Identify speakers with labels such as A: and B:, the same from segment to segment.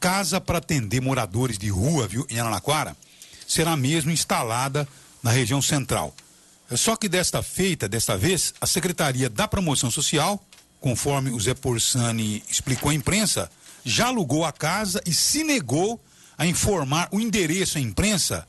A: casa para atender moradores de rua, viu, em Araraquara, será mesmo instalada na região central. É só que desta feita, desta vez, a Secretaria da Promoção Social, conforme o Zé Porsani explicou à imprensa, já alugou a casa e se negou a informar o endereço à imprensa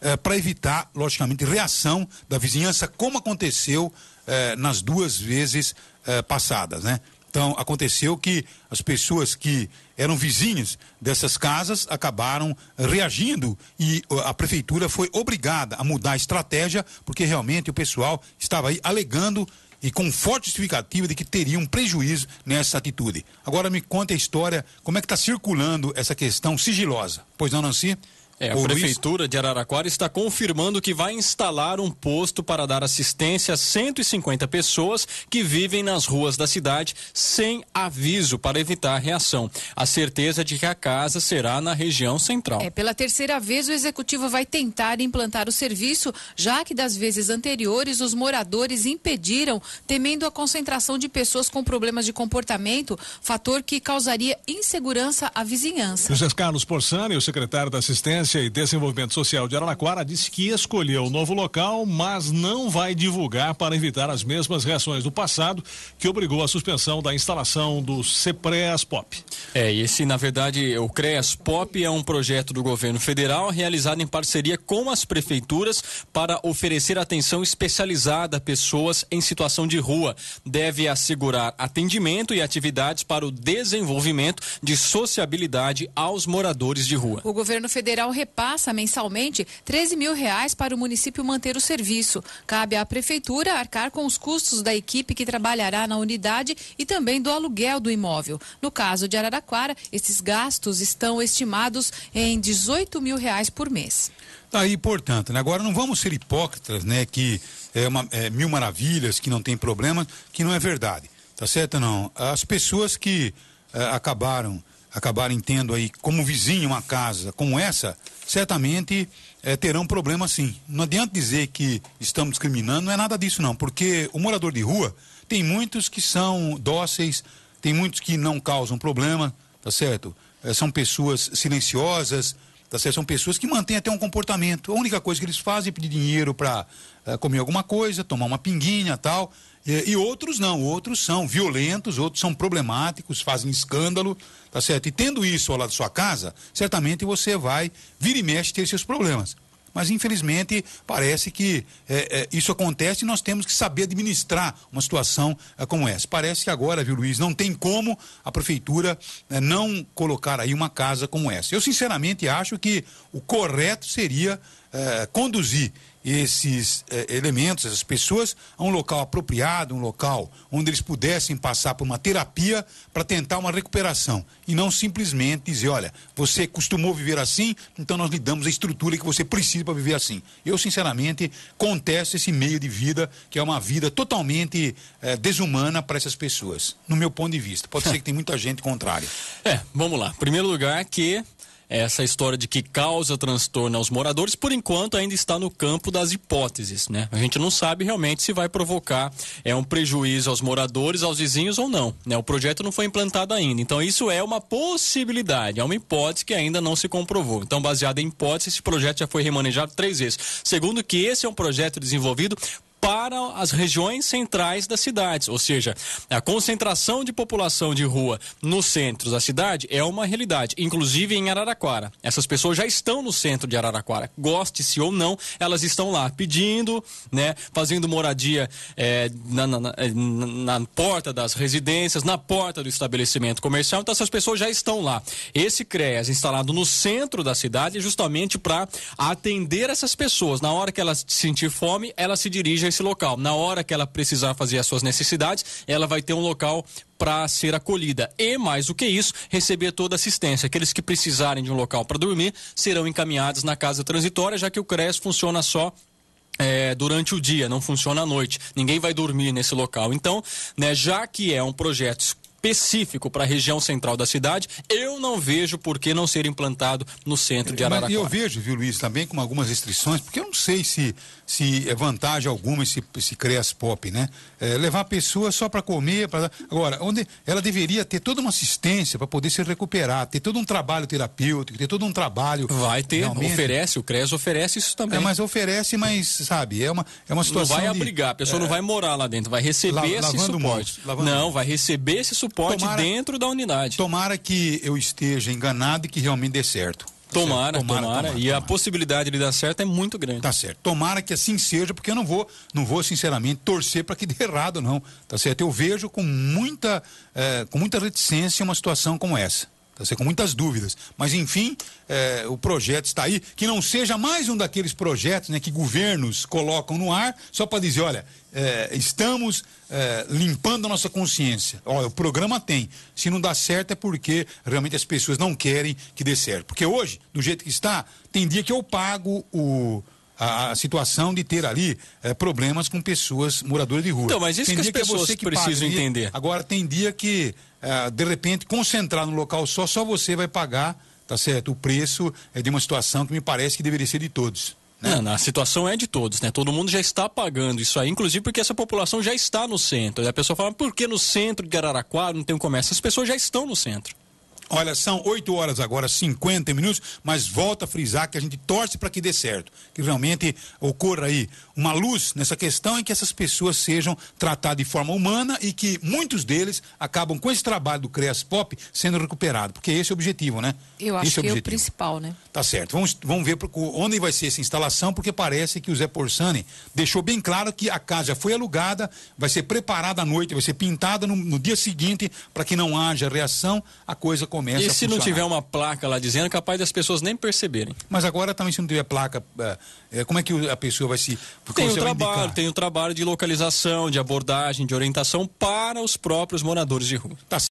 A: eh, para evitar, logicamente, reação da vizinhança, como aconteceu eh, nas duas vezes eh, passadas, né? Então, aconteceu que as pessoas que eram vizinhas dessas casas acabaram reagindo e a prefeitura foi obrigada a mudar a estratégia, porque realmente o pessoal estava aí alegando e com forte justificativa de que teria um prejuízo nessa atitude. Agora me conta a história, como é que está circulando essa questão sigilosa? Pois não, Nancy? É, a o Prefeitura Luiz... de Araraquara está confirmando
B: que vai instalar um posto para dar assistência a 150 pessoas que vivem nas ruas da cidade sem aviso para evitar reação. A certeza de que a casa será na região central. É, pela terceira vez, o executivo vai tentar implantar o serviço, já que das vezes anteriores os moradores impediram, temendo a concentração de pessoas com problemas de comportamento, fator que causaria insegurança à vizinhança. José Carlos Porçani, o secretário da Assistência Assistência e Desenvolvimento Social de Araraquara disse que escolheu o novo local, mas não vai divulgar para evitar as mesmas reações do passado que obrigou a suspensão da instalação do CEPRES Pop. É, esse, na verdade, o CREAS Pop é um projeto do governo federal realizado em parceria com as prefeituras para oferecer atenção especializada a pessoas em situação de rua. Deve assegurar atendimento e atividades para o desenvolvimento de sociabilidade aos moradores de rua. O governo federal repassa mensalmente 13 mil reais para o município manter o serviço. Cabe à prefeitura arcar com os custos da equipe que trabalhará na unidade e também do aluguel do imóvel. No caso de Araraquara, esses gastos estão estimados em 18 mil reais por mês.
A: Aí, tá, portanto, né? agora não vamos ser hipócritas, né? Que é, uma, é mil maravilhas, que não tem problema, que não é verdade. Tá certo não? As pessoas que é, acabaram acabarem tendo aí como vizinho uma casa como essa, certamente é, terão problema sim. Não adianta dizer que estamos discriminando, não é nada disso não, porque o morador de rua tem muitos que são dóceis, tem muitos que não causam problema, tá certo? É, são pessoas silenciosas, tá certo? São pessoas que mantêm até um comportamento. A única coisa que eles fazem é pedir dinheiro para é, eh, comer alguma coisa, tomar uma pinguinha, tal. É, e, outros não, outros são violentos, outros são problemáticos, fazem escândalo, tá certo? E tendo isso ao lado da sua casa, certamente você vai vir e mexe ter seus problemas. Mas infelizmente parece que é, é, isso acontece e nós temos que saber administrar uma situação é, como essa. Parece que agora, viu, Luiz, não tem como a prefeitura né, não colocar aí uma casa como essa. Eu sinceramente acho que o correto seria eh, conduzir esses eh, elementos, essas pessoas, a um local apropriado, um local onde eles pudessem passar por uma terapia para tentar uma recuperação. E não simplesmente dizer, olha, você costumou viver assim, então nós lhe damos a estrutura que você precisa para viver assim. Eu, sinceramente, contesto esse meio de vida, que é uma vida totalmente eh, desumana para essas pessoas, no meu ponto de vista. Pode ser que tenha muita gente contrária. É, vamos lá. Primeiro lugar
B: que é essa história de que causa transtorno aos moradores, por enquanto ainda está no campo das hipóteses, né? A gente não sabe realmente se vai provocar é um prejuízo aos moradores, aos vizinhos ou não, né? O projeto não foi implantado ainda. Então isso é uma possibilidade, é uma hipótese que ainda não se comprovou. Então, baseada em hipótese, esse projeto já foi remanejado três vezes. Segundo que esse é um projeto desenvolvido para as regiões centrais das cidades, ou seja, a concentração de população de rua nos centros da cidade é uma realidade, inclusive em Araraquara. Essas pessoas já estão no centro de Araraquara, goste-se ou não, elas estão lá pedindo, né, fazendo moradia é, na, na, eh, na, na, porta das residências, na porta do estabelecimento comercial, então essas pessoas já estão lá. Esse CREAS instalado no centro da cidade é justamente para atender essas pessoas. Na hora que elas sentir fome, elas se dirigem esse local. Na hora que ela precisar fazer as suas necessidades, ela vai ter um local para ser acolhida e, mais do que isso, receber toda assistência. Aqueles que precisarem de um local para dormir serão encaminhados na casa transitória, já que o CRES funciona só é, durante o dia, não funciona à noite. Ninguém vai dormir nesse local. Então, né, já que é um projeto específico para a região central da cidade, eu não vejo por que não ser implantado no centro de Araraquara. E eu
A: vejo, viu, Luiz, também com algumas restrições, porque eu não sei se, se é vantagem alguma esse, esse CREAS Pop, né? É, levar pessoas só para comer, para agora, onde ela deveria ter toda uma assistência para poder se recuperar, ter todo um trabalho terapêutico, ter todo um trabalho. Vai ter, realmente. oferece, o CREAS oferece isso também. É, mas oferece, mas, sabe, é uma, é uma situação. Não vai abrigar, a pessoa é... não vai morar lá dentro, vai receber La, esse suporte. não, vai receber esse suporte pode tomara, dentro da unidade. Tomara que eu esteja enganado e que realmente dê certo. Tomara, tomara, tomara, tomara, E tomara. a possibilidade de dar certo é muito grande. Tá certo. Tomara que assim seja, porque eu não vou, não vou sinceramente torcer para que dê errado, não. Tá certo? Eu vejo com muita, eh, com muita reticência uma situação como essa. Você com muitas dúvidas. Mas, enfim, é, o projeto está aí. Que não seja mais um daqueles projetos né, que governos colocam no ar só para dizer: olha, é, estamos é, limpando a nossa consciência. Olha, o programa tem. Se não dá certo é porque realmente as pessoas não querem que dê certo. Porque hoje, do jeito que está, tem dia que eu pago o a, a situação de ter ali é, problemas com pessoas moradoras de rua. Então, mas isso tem que as pessoas que é que precisam entender. Agora, tem dia que, é, de repente, concentrar no local só, só você vai pagar, tá certo? O preço é de uma situação que me parece que deveria ser de todos. Né? Não, a situação é
B: de todos, né? Todo mundo já está pagando isso aí, inclusive porque essa população já está no centro. E a pessoa fala, por que
A: no centro de Araraquara não tem um comércio? As pessoas já estão no centro. Olha, são 8 horas agora, 50 minutos, mas volta a frisar que a gente torce para que dê certo, que realmente ocorra aí uma luz nessa questão e que essas pessoas sejam tratadas de forma humana e que muitos deles acabam com esse trabalho do CREAS Pop sendo recuperado, porque esse é o objetivo, né? Eu acho esse é que é o, é o principal, né? Tá certo. Vamos, vamos ver onde vai ser essa instalação, porque parece que o Zé Porçani deixou bem claro que a casa já foi alugada, vai ser preparada à noite, vai ser pintada no, no dia seguinte, para que não haja reação, a coisa começa E se não tiver uma placa lá dizendo, é capaz das pessoas nem perceberem. Mas agora também se não tiver placa, eh, eh, como é que a pessoa vai se... Porque tem o trabalho,
B: tem o trabalho de localização, de abordagem, de orientação para os próprios moradores de rua. Tá